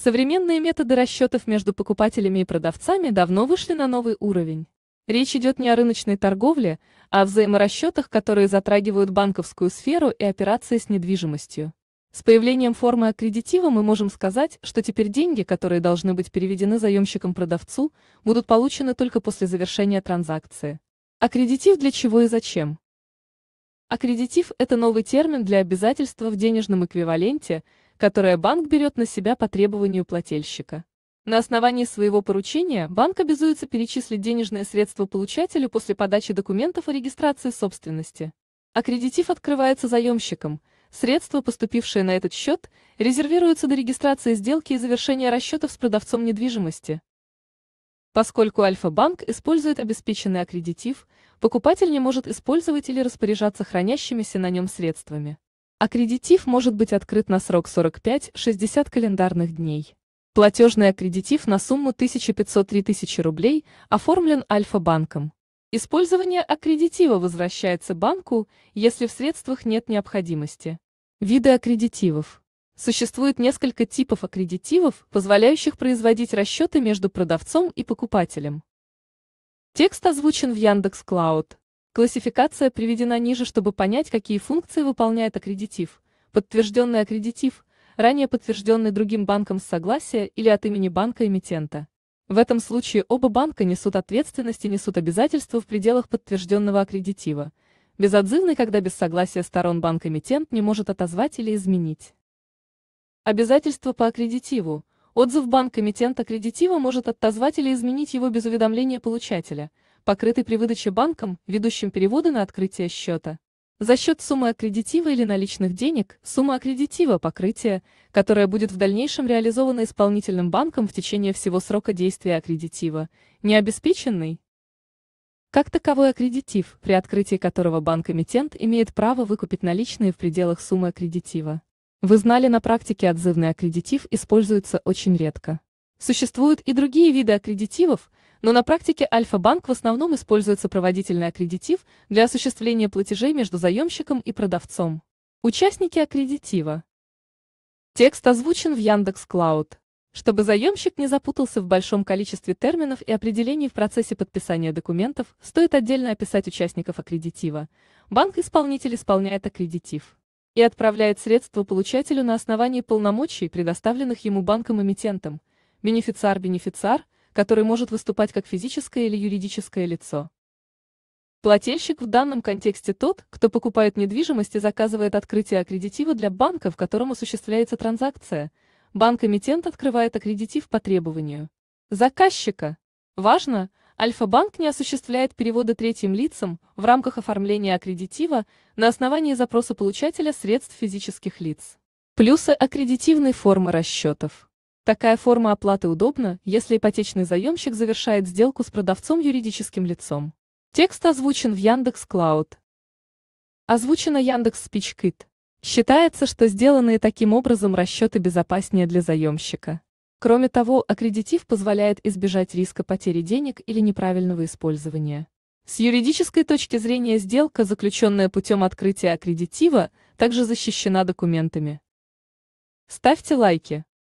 Современные методы расчетов между покупателями и продавцами давно вышли на новый уровень. Речь идет не о рыночной торговле, а о взаиморасчетах, которые затрагивают банковскую сферу и операции с недвижимостью. С появлением формы аккредитива мы можем сказать, что теперь деньги, которые должны быть переведены заемщиком продавцу, будут получены только после завершения транзакции. Аккредитив для чего и зачем? Аккредитив – это новый термин для обязательства в денежном эквиваленте, которое банк берет на себя по требованию плательщика. На основании своего поручения банк обязуется перечислить денежные средства получателю после подачи документов о регистрации собственности. Аккредитив открывается заемщиком, средства, поступившие на этот счет, резервируются до регистрации сделки и завершения расчетов с продавцом недвижимости. Поскольку Альфа-банк использует обеспеченный аккредитив, покупатель не может использовать или распоряжаться хранящимися на нем средствами. Аккредитив может быть открыт на срок 45-60 календарных дней. Платежный аккредитив на сумму 1503 тысячи рублей оформлен Альфа-банком. Использование аккредитива возвращается банку, если в средствах нет необходимости. Виды аккредитивов. Существует несколько типов аккредитивов, позволяющих производить расчеты между продавцом и покупателем. Текст озвучен в Яндекс.Клауд. Классификация приведена ниже, чтобы понять, какие функции выполняет аккредитив. Подтвержденный аккредитив – ранее подтвержденный другим банком с согласия или от имени банка-эмитента. В этом случае оба банка несут ответственность и несут обязательства в пределах подтвержденного аккредитива. Безотзывный, когда без согласия сторон банк-эмитент не может отозвать или изменить. Обязательства по аккредитиву. Отзыв банк-эмитент аккредитива может отозвать или изменить его без уведомления получателя – покрытый при выдаче банком, ведущим переводы на открытие счета. За счет суммы аккредитива или наличных денег, сумма аккредитива покрытия, которая будет в дальнейшем реализована исполнительным банком в течение всего срока действия аккредитива, необеспеченный. Как таковой аккредитив, при открытии которого банк-эмитент имеет право выкупить наличные в пределах суммы аккредитива. Вы знали, на практике отзывный аккредитив используется очень редко. Существуют и другие виды аккредитивов, но на практике Альфа-банк в основном использует сопроводительный аккредитив для осуществления платежей между заемщиком и продавцом. Участники аккредитива. Текст озвучен в Яндекс Клауд. Чтобы заемщик не запутался в большом количестве терминов и определений в процессе подписания документов, стоит отдельно описать участников аккредитива. Банк-исполнитель исполняет аккредитив и отправляет средства получателю на основании полномочий, предоставленных ему банком-эмитентом – бенефициар-бенефициар, который может выступать как физическое или юридическое лицо. Плательщик в данном контексте тот, кто покупает недвижимость и заказывает открытие аккредитива для банка, в котором осуществляется транзакция. Банк-эмитент открывает аккредитив по требованию. Заказчика. Важно, Альфа-банк не осуществляет переводы третьим лицам в рамках оформления аккредитива на основании запроса получателя средств физических лиц. Плюсы аккредитивной формы расчетов. Такая форма оплаты удобна, если ипотечный заемщик завершает сделку с продавцом юридическим лицом. Текст озвучен в Яндекс Клауд. Озвучено Яндекс Спичкит. Считается, что сделанные таким образом расчеты безопаснее для заемщика. Кроме того, аккредитив позволяет избежать риска потери денег или неправильного использования. С юридической точки зрения сделка, заключенная путем открытия аккредитива, также защищена документами. Ставьте лайки.